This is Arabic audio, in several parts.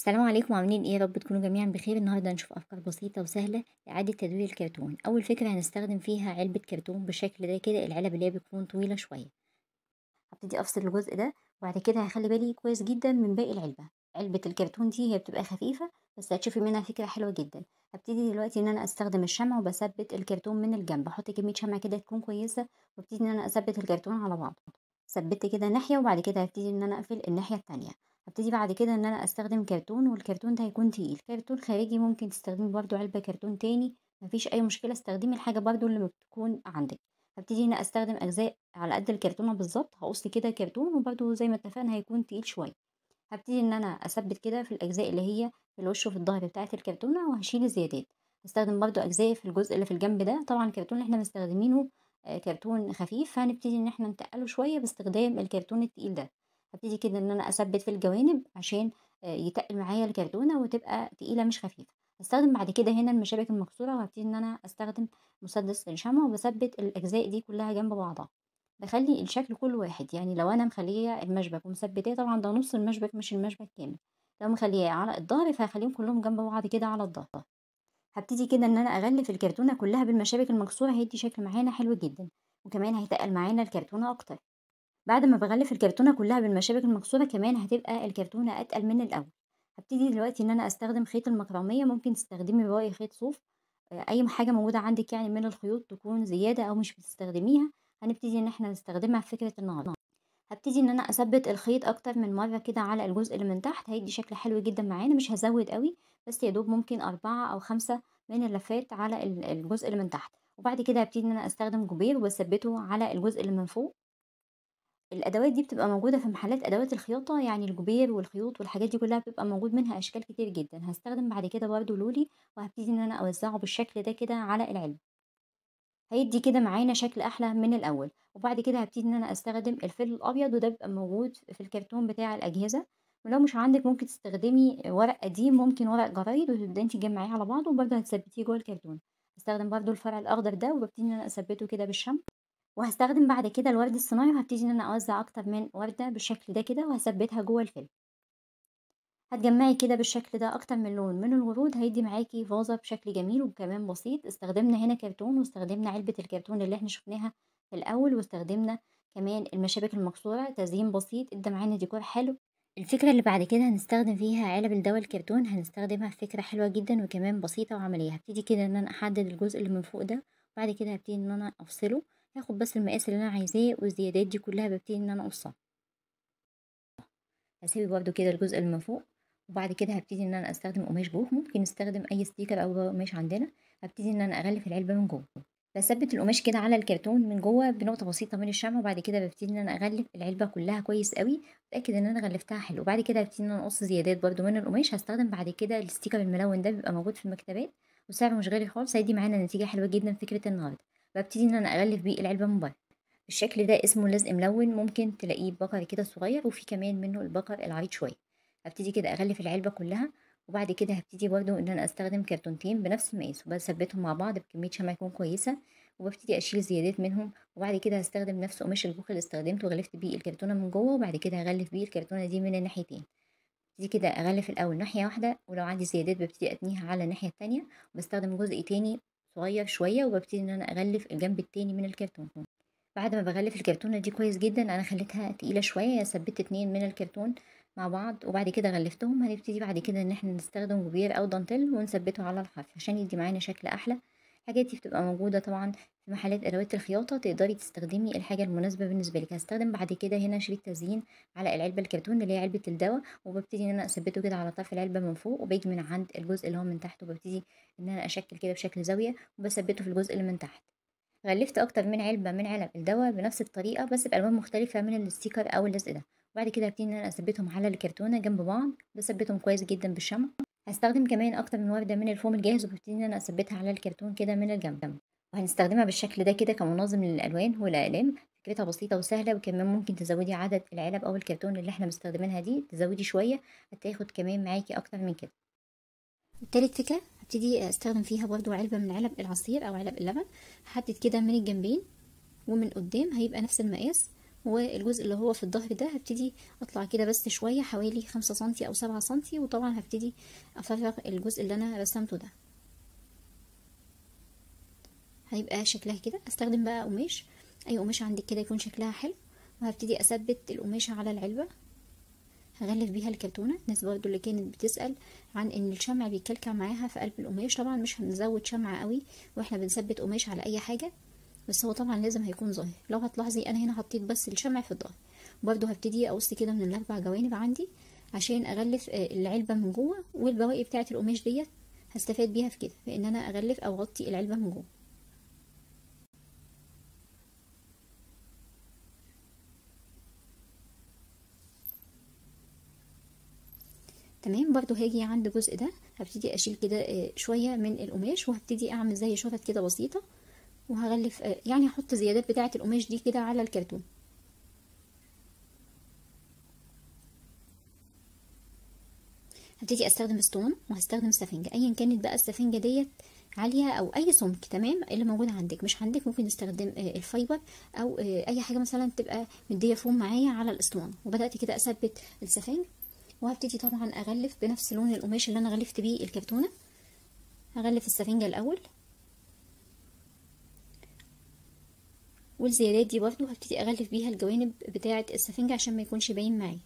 السلام عليكم عاملين ايه يا رب تكونوا جميعا بخير النهارده هنشوف افكار بسيطه وسهله لاعاده تدوير الكرتون اول فكره هنستخدم فيها علبه كرتون بالشكل ده كده العلب اللي هي بتكون طويله شويه هبتدي افصل الجزء ده وبعد كده هخلي بالي كويس جدا من باقي العلبه علبه الكرتون دي هي بتبقى خفيفه بس هتشوفي منها فكره حلوه جدا هبتدي دلوقتي ان انا استخدم الشمع وبثبت الكرتون من الجنب احط كميه شمع كده تكون كويسه وابتدي ان انا اثبت الكرتون على بعضه ثبت كده ناحيه وبعد كده هبتدي ان انا اقفل الناحيه التانية هبتدي بعد كده ان انا استخدم كرتون والكرتون ده هيكون تقيل كرتون خارجي ممكن تستخدمي برضو علبة كرتون تاني مفيش اي مشكلة استخدمي الحاجة برضو اللي بتكون عندك هبتدي هنا استخدم اجزاء على قد الكرتونة بالظبط هقص كده كرتون وبرضو زي ما اتفقنا هيكون تقيل شوية هبتدي ان انا اثبت كده في الاجزاء اللي هي في الوش وفي الظهر بتاعة الكرتونة وهشيل الزيادات هستخدم برضو اجزاء في الجزء اللي في الجنب ده طبعا الكرتون اللي احنا مستخدمينه آه، كرتون خفيف فهنبتدي ان احنا نتقله شوية باستخدام الكرتون التقيل ده هبتدي كده ان انا اثبت في الجوانب عشان آه، يتقل معايا الكرتونه وتبقى تقيله مش خفيفه هستخدم بعد كده هنا المشابك المكسوره وهبتدي ان انا استخدم مسدس الشمع وبثبت الاجزاء دي كلها جنب بعضها بخلي الشكل كل واحد يعني لو انا مخليه المشبك ومثبتاه طبعا ده نص المشبك مش المشبك كامل لو مخليه على الظهر فهخليهم كلهم جنب بعض كده على الظهر هبتدي كده ان انا اغلف الكرتونه كلها بالمشابك المكسوره هيدي شكل معانا حلو جدا وكمان هيتقل معانا الكرتونه اكتر بعد ما بغلف الكرتونة كلها بالمشابك المكسورة كمان هتبقى الكرتونة أتقل من الأول هبتدي دلوقتي إن أنا أستخدم خيط المكرمية ممكن تستخدمي بواقي خيط صوف آه، أي حاجة موجودة عندك يعني من الخيوط تكون زيادة أو مش بتستخدميها هنبتدي إن احنا نستخدمها في فكرة النهاردة هبتدي إن أنا أثبت الخيط أكتر من مرة كده على الجزء اللي من تحت هيدي شكل حلو جدا معانا مش هزود قوي بس يا دوب ممكن أربعة أو خمسة من اللفات على الجزء اللي من تحت وبعد كده هبتدي إن أنا أستخدم جبير وأثبته على الجزء اللي من فوق الأدوات دي بتبقى موجودة في محلات أدوات الخياطة يعني الجبير والخيوط والحاجات دي كلها بتبقى موجود منها أشكال كتير جدا هستخدم بعد كده برضه لولي وهبتدي إن أنا أوزعه بالشكل ده كده على العلم هيدي كده معانا شكل أحلى من الأول وبعد كده هبتدي إن أنا أستخدم الفل الأبيض وده بيبقى موجود في الكرتون بتاع الأجهزة ولو مش عندك ممكن تستخدمي ورق قديم ممكن ورق جرايد وتبدأي تجمعيه على بعضه وبرضه هتثبتيه جوه الكرتون هستخدم برضه الفرع الأخضر ده وببتدي إن أنا أثبته كده بالشمع وهستخدم بعد كده الورد الصناعي وهبتدي ان انا اوزع اكتر من ورده بالشكل ده كده وهثبتها جوه الفيلم هتجمعي كده بالشكل ده اكتر من لون من الورود هيدي معاكي فازه بشكل جميل وكمان بسيط استخدمنا هنا كرتون واستخدمنا علبه الكرتون اللي احنا شفناها في الاول واستخدمنا كمان المشابك المكسوره تزيين بسيط ادى معانا ديكور حلو الفكرة اللي بعد كده هنستخدم فيها علب الدواء الكرتون هنستخدمها فكرة حلوة جدا وكمان بسيطة وعملية هبتدي كده ان انا احدد الجزء اللي من فوق ده وبعد كده هبتدي ان انا افصله هاخد بس المقاس اللي انا عايزاه والزيادات دي كلها ببتدي ان انا اقصها هسيب برضو كده الجزء اللي من فوق وبعد كده هبتدي ان انا استخدم قماش جوه ممكن استخدم اي ستيكر او قماش عندنا هبتدي ان انا اغلف العلبه من جوه بثبت القماش كده على الكرتون من جوه بنقطه بسيطه من الشمع وبعد كده ببتدي ان انا اغلف العلبه كلها كويس قوي اتاكد ان انا غلفتها حلو وبعد كده هبتدي ان انا اقص زيادات برده من القماش هستخدم بعد كده الستيكر الملون ده بيبقى موجود في المكتبات وسعره مش غالي خالص هيدي معانا نتيجه حلوه جدا فكره النهارده ببتدي ان انا اغلف بيه العلبة من بره الشكل ده اسمه لزق ملون ممكن تلاقيه بقر كده صغير وفي كمان منه البقر العريض شوية هبتدي كده اغلف العلبة كلها وبعد كده هبتدي برضو ان انا استخدم كرتونتين بنفس المقاس وبثبتهم مع بعض بكمية شمع تكون كويسة وببتدي اشيل زيادات منهم وبعد كده هستخدم نفس قماش البوخ اللي استخدمته وغلفت بيه الكرتونة من جوه وبعد كده هغلف بيه الكرتونة دي من الناحيتين دي كده اغلف الاول ناحيه واحده ولو عندي زيادات ببتدي اتنيها على الناحيه التانية وبستخدم جزء تاني صغير شويه وببتدي ان انا اغلف الجنب التاني من الكرتون بعد ما بغلف الكرتونه دي كويس جدا انا خليتها تقيله شويه ثبت اتنين من الكرتون مع بعض وبعد كده غلفتهم هنبتدي بعد كده ان احنا نستخدم جبير او دانتيل ونثبته على الحرف عشان يدي معانا شكل احلى الحاجات دي بتبقى موجودة طبعا في محلات أدوات الخياطة تقدري تستخدمي الحاجة المناسبة بالنسبة لك هستخدم بعد كده هنا شريط تزيين على العلبة الكرتون اللي هي علبة الدواء وببتدي إن أنا أثبته كده على طرف العلبة من فوق وباجي من عند الجزء اللي هو من تحت وببتدي إن أنا أشكل كده بشكل زاوية وبثبته في الجزء اللي من تحت غلفت أكتر من علبة من علب الدواء بنفس الطريقة بس بألوان مختلفة من الستيكر أو اللزق ده وبعد كده هبتدي إن أنا أثبتهم على الكرتونة جنب بعض بثبتهم كويس جدا بالشمع هستخدم كمان اكتر من وردة من الفوم الجاهز وببتدي ان انا اثبتها على الكرتون كده من الجنب وهنستخدمها بالشكل ده كده كمنظم للالوان والاقلام فكرتها بسيطة وسهلة وكمان ممكن تزودي عدد العلب أو الكرتون اللي احنا مستخدمينها دي تزودي شوية هتاخد كمان معاكي أكتر من كده تالت فكرة هبتدي استخدم فيها برضو علبة من علب العصير أو علب اللبن هحدد كده من الجنبين ومن قدام هيبقى نفس المقاس والجزء اللي هو في الظهر ده هبتدي اطلع كده بس شوية حوالي خمسة سنتي او سبعة سنتي وطبعا هبتدي افرغ الجزء اللي انا رسمته ده هيبقى شكلها كده استخدم بقى قماش اي قماش عندك كده يكون شكلها حلو وهبتدي اثبت القماشة على العلبة هغلف بيها الكرتونة الناس برضو اللي كانت بتسأل عن ان الشمع بيكلكع معاها في قلب القماش طبعا مش هنزود شمعة قوي واحنا بنثبت قماش على اي حاجة بس هو طبعا لازم هيكون ظاهر لو هتلاحظي انا هنا حطيت بس الشمع في الظهر برضو هبتدي اقص كده من الاربع جوانب عندي عشان اغلف آه، العلبه من جوه والبواقي بتاعه القماش ديت هستفاد بيها في كده في ان انا اغلف او اغطي العلبه من جوه تمام برضو هاجي عند الجزء ده هبتدي اشيل كده آه، شويه من القماش وهبتدي اعمل زي شفط كده بسيطه وهغلف آه، يعني هحط زيادات بتاعة القماش دي كده على الكرتون هبتدي استخدم ستون وهستخدم سفنجة ايا كانت بقى السفنجة ديت عالية او اي سمك تمام اللي موجود عندك مش عندك ممكن نستخدم آه، الفايبر او آه، اي حاجة مثلا تبقى مدية فوم معايا على الاسطوانة وبدأت كده اثبت السفنج وهبتدي طبعا اغلف بنفس لون القماش اللي انا غلفت بيه الكرتونة هغلف السفنجة الاول والزيادات دي برضو هبتدي اغلف بيها الجوانب بتاعة السفنجة عشان ما يكونش باين معايا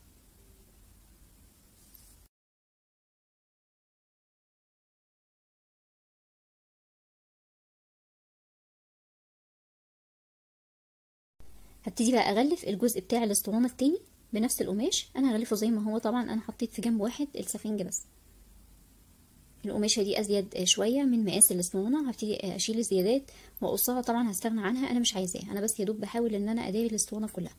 هبتدي بقى اغلف الجزء بتاع الاسطوانه التاني بنفس القماش انا هغلفه زي ما هو طبعا انا حطيت في جنب واحد السفنج بس القماشه دي ازيد شويه من مقاس الاسطوانه هبتدي اشيل الزيادات واقصها طبعا هستغنى عنها انا مش عايزاها انا بس يا دوب بحاول ان انا اداري الاسطوانه كلها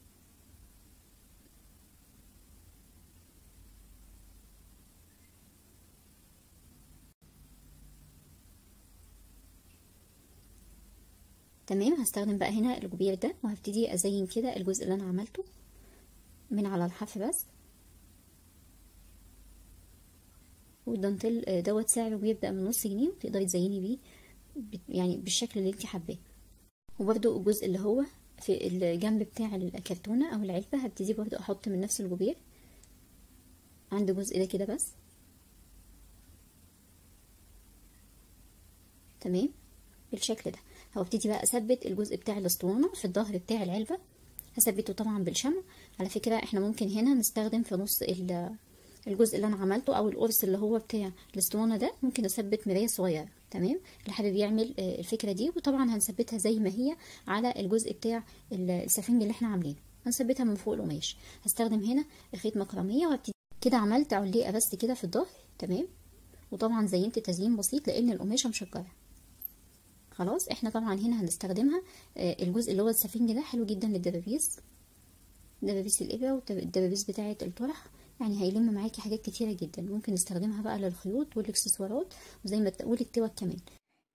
تمام هستخدم بقى هنا الجبير ده وهبتدي ازين كده الجزء اللي انا عملته من على الحف بس والدانتيل آه، دوت سعره بيبدأ من نص جنيه وتقدري تزيني بيه يعني بالشكل اللي انت حباه وبرده الجزء اللي هو في الجنب بتاع الكرتونة او العلبة هبتدي برده احط من نفس الجبير عند جزء ده كده بس تمام بالشكل ده هبتدي بقى اثبت الجزء بتاع الاسطوانة في الظهر بتاع العلبة هثبته طبعا بالشمع على فكرة احنا ممكن هنا نستخدم في نص الجزء اللي انا عملته او القرص اللي هو بتاع الاسطوانه ده ممكن اثبت مرايه صغيره تمام اللي حابب يعمل آه، الفكره دي وطبعا هنثبتها زي ما هي على الجزء بتاع السفنج اللي احنا عاملينه هنثبتها من فوق القماش هستخدم هنا خيط مكرميه وهبتدي كده عملت عليقه بس كده في الظهر تمام وطبعا زينت تزيين بسيط لان القماشه مشجره خلاص احنا طبعا هنا هنستخدمها آه، الجزء اللي هو السفنج ده حلو جدا للدبابيس دبابيس الابره والدبابيس بتاعه الطرح يعني هيلم معاكي حاجات كتيرة جدا ممكن نستخدمها بقى للخيوط والاكسسوارات وزي ما والكتوت كمان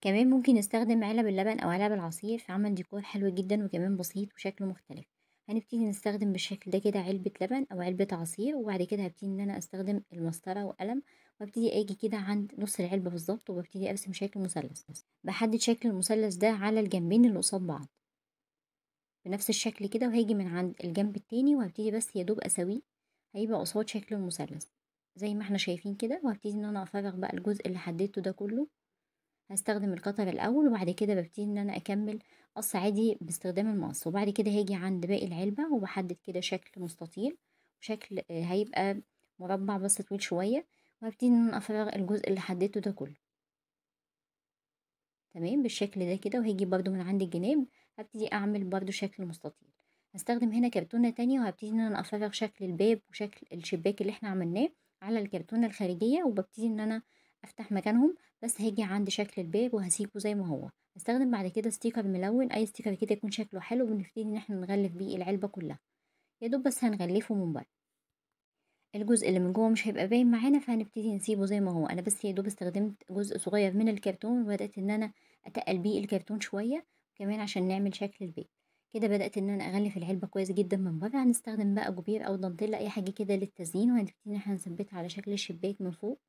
كمان ممكن نستخدم علب اللبن او علب العصير في عمل ديكور حلو جدا وكمان بسيط وشكله مختلف هنبتدي نستخدم بالشكل ده كده علبة لبن او علبة عصير وبعد كده هبتدي ان انا استخدم المسطرة وقلم وابتدي اجي كده عند نص العلبة بالظبط وابتدي ارسم شكل مثلث بحدد شكل المثلث ده على الجنبين اللي قصاد بعض بنفس الشكل كده وهاجي من عند الجنب التاني وهبتدي بس يا دوب اساويه هيبقى قصاد شكل المثلث زي ما احنا شايفين كده وهبتدي ان انا افرغ بقى الجزء اللي حددته ده كله هستخدم القطر الاول وبعد كده ببتدي ان انا اكمل قص عادي باستخدام المقص وبعد كده هاجي عند باقي العلبة وبحدد كده شكل مستطيل وشكل آه، هيبقى مربع بس طويل شوية وهبتدي ان انا افرغ الجزء اللي حددته ده كله تمام بالشكل ده كده وهيجي برضو من عند الجناب هبتدي اعمل برضو شكل مستطيل هستخدم هنا كرتونة تانية وهبتدي ان انا افرغ شكل الباب وشكل الشباك اللي احنا عملناه على الكرتونة الخارجية وببتدي ان انا افتح مكانهم بس هيجي عند شكل الباب وهسيبه زي ما هو هستخدم بعد كده ستيكر ملون اي ستيكر كده يكون شكله حلو بنبتدي ان احنا نغلف بيه العلبة كلها يا دوب بس هنغلفه من بره الجزء اللي من جوه مش هيبقى باين معانا فهنبتدي نسيبه زي ما هو انا بس يا دوب استخدمت جزء صغير من الكرتون وبدات ان انا اتقل بيه الكرتون شويه كمان عشان نعمل شكل البيت كده بدأت إن أنا أغلف العلبة كويس جدا من بره هنستخدم بقى جبير أو دانتيلا أي حاجة كده للتزيين وهنبتدي إن احنا نثبتها على شكل شباك من فوق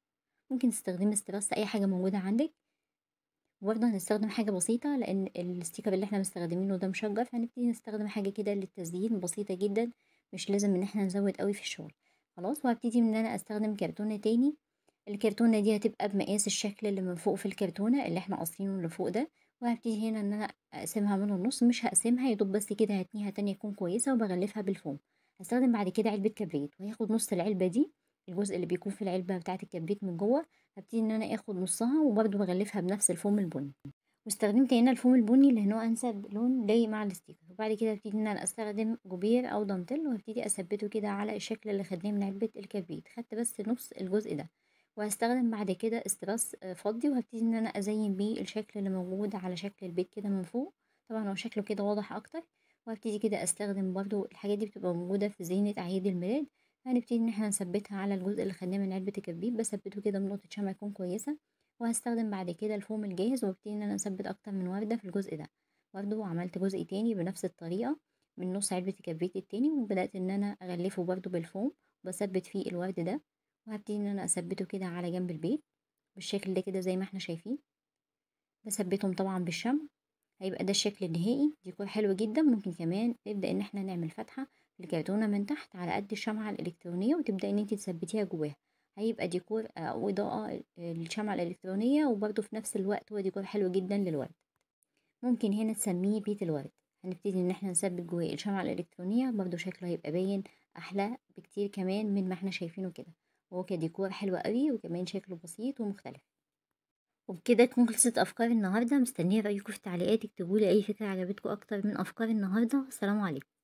ممكن تستخدمي استرس أي حاجة موجودة عندك وبرضه هنستخدم حاجة بسيطة لأن الستيكر اللي احنا مستخدمينه ده مشجر فهنبتدي نستخدم حاجة كده للتزيين بسيطة جدا مش لازم إن احنا نزود قوي في الشغل خلاص وهبتدي إن أنا أستخدم كرتونة تاني الكرتونة دي هتبقى بمقاس الشكل اللي من فوق في الكرتونة اللي احنا قاصينه لفوق ده وهبتدي هنا ان انا اقسمها من النص مش هقسمها دوب بس كده هتنيها تانية تكون كويسة وبغلفها بالفوم هستخدم بعد كده علبة كبريت وهاخد نص العلبة دي الجزء اللي بيكون في العلبة بتاعة الكبريت من جوه هبتدي ان انا اخد نصها وبرده بغلفها بنفس الفوم البني واستخدمت هنا الفوم البني اللي هو انسب لون لايق مع الستيكر وبعد كده هبتدي ان انا استخدم جوبير او دانتيل وهبتدي اثبته كده على الشكل اللي خدناه من علبة الكبريت خدت بس نص الجزء ده وهستخدم بعد كده استراس آه، فضي وهبتدي ان انا ازين بيه الشكل اللي موجود على شكل البيت كده من فوق طبعا هو شكله كده واضح اكتر وهبتدي كده استخدم برضو الحاجات دي بتبقى موجودة في زينة اعياد الميلاد هنبتدي ان احنا نثبتها على الجزء اللي خدناه من علبة الكبريت بثبته كده بنقطة شمع تكون كويسة وهستخدم بعد كده الفوم الجاهز وابتدي ان انا اثبت اكتر من وردة في الجزء ده برضو عملت جزء تاني بنفس الطريقة من نص علبة الكبريت التاني وبدأت ان انا اغلفه برضو بالفوم وبثبت فيه الورد ده وهبتدي ان انا اثبته كده على جنب البيت بالشكل ده كده زي ما احنا شايفين بثبتهم طبعا بالشمع هيبقى ده الشكل النهائي ديكور حلو جدا ممكن كمان نبدا ان احنا نعمل فتحه في الكرتونه من تحت على قد الشمعه الالكترونيه وتبداي ان انت تثبتيها جواها هيبقى ديكور آه، او اضاءه للشمعه آه، الالكترونيه وبرده في نفس الوقت هو ديكور حلو جدا للورد ممكن هنا تسميه بيت الورد هنبتدي ان احنا نثبت جواه الشمعه الالكترونيه برده شكله هيبقى باين احلى بكتير كمان من ما احنا شايفينه كده هو كديكور حلو قوي وكمان شكله بسيط ومختلف وبكده تكون خلصت افكار النهارده مستنيه رايكم في التعليقات اكتبولي اي فكره عجبتكم اكتر من افكار النهارده والسلام عليكم